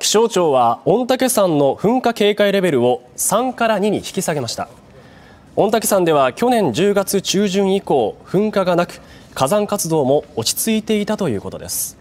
気象庁は御嶽山の噴火警戒レベルを3から2に引き下げました御嶽山では去年10月中旬以降噴火がなく火山活動も落ち着いていたということです